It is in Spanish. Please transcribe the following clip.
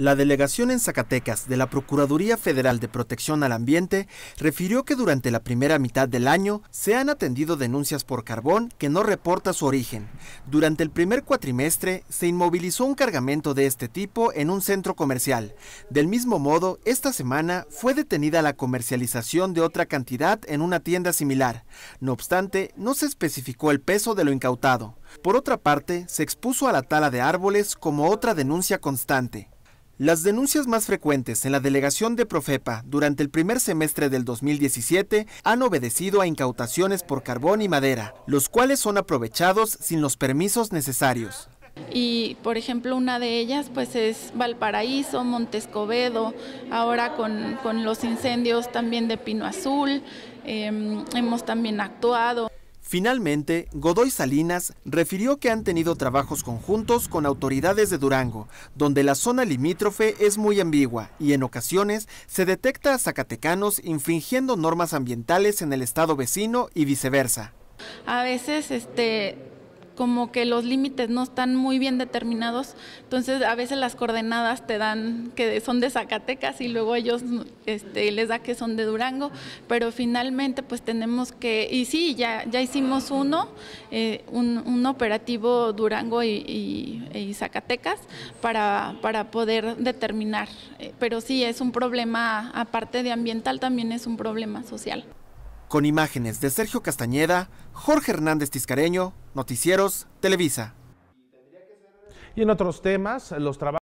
La delegación en Zacatecas de la Procuraduría Federal de Protección al Ambiente refirió que durante la primera mitad del año se han atendido denuncias por carbón que no reporta su origen. Durante el primer cuatrimestre se inmovilizó un cargamento de este tipo en un centro comercial. Del mismo modo, esta semana fue detenida la comercialización de otra cantidad en una tienda similar. No obstante, no se especificó el peso de lo incautado. Por otra parte, se expuso a la tala de árboles como otra denuncia constante. Las denuncias más frecuentes en la delegación de Profepa durante el primer semestre del 2017 han obedecido a incautaciones por carbón y madera, los cuales son aprovechados sin los permisos necesarios. Y por ejemplo una de ellas pues es Valparaíso, Montescobedo, ahora con, los incendios también de Pino Azul, em, hemos también actuado. Finalmente, Godoy Salinas refirió que han tenido trabajos conjuntos con autoridades de Durango, donde la zona limítrofe es muy ambigua y en ocasiones se detecta a zacatecanos infringiendo normas ambientales en el estado vecino y viceversa. A veces este, como que los límites no están muy bien determinados, entonces a veces las coordenadas te dan que son de Zacatecas y luego ellos este, les da que son de Durango, pero finalmente pues tenemos que, y sí, ya, ya hicimos uno, eh, un, operativo Durango y, Zacatecas para, poder determinar, eh, pero sí es un problema, aparte de ambiental, también es un problema social. Con imágenes de Sergio Castañeda, Jorge Hernández Tiscareño, Noticieros, Televisa. Y en otros temas, los